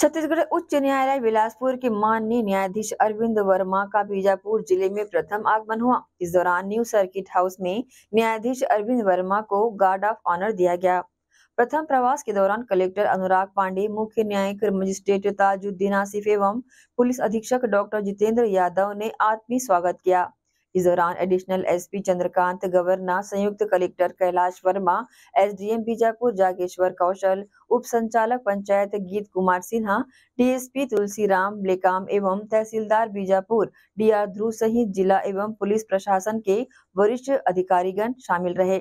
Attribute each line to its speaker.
Speaker 1: छत्तीसगढ़ उच्च न्यायालय बिलासपुर के माननीय न्यायाधीश अरविंद वर्मा का बीजापुर जिले में प्रथम आगमन हुआ इस दौरान न्यू सर्किट हाउस में न्यायाधीश अरविंद वर्मा को गार्ड ऑफ ऑनर दिया गया प्रथम प्रवास के दौरान कलेक्टर अनुराग पांडे मुख्य न्यायिक मजिस्ट्रेट ताजुद्दीन आसिफ एवं पुलिस अधीक्षक डॉक्टर जितेंद्र यादव ने आत्मी स्वागत किया इस दौरान एडिशनल एसपी चंद्रकांत गवर्ना संयुक्त कलेक्टर कैलाश वर्मा एसडीएम बीजापुर जागेश्वर कौशल उप संचालक पंचायत गीत कुमार सिन्हा डीएसपी तुलसीराम ब्लेकाम एवं तहसीलदार बीजापुर डी आर ध्रुव सहित जिला एवं पुलिस प्रशासन के वरिष्ठ अधिकारीगण शामिल रहे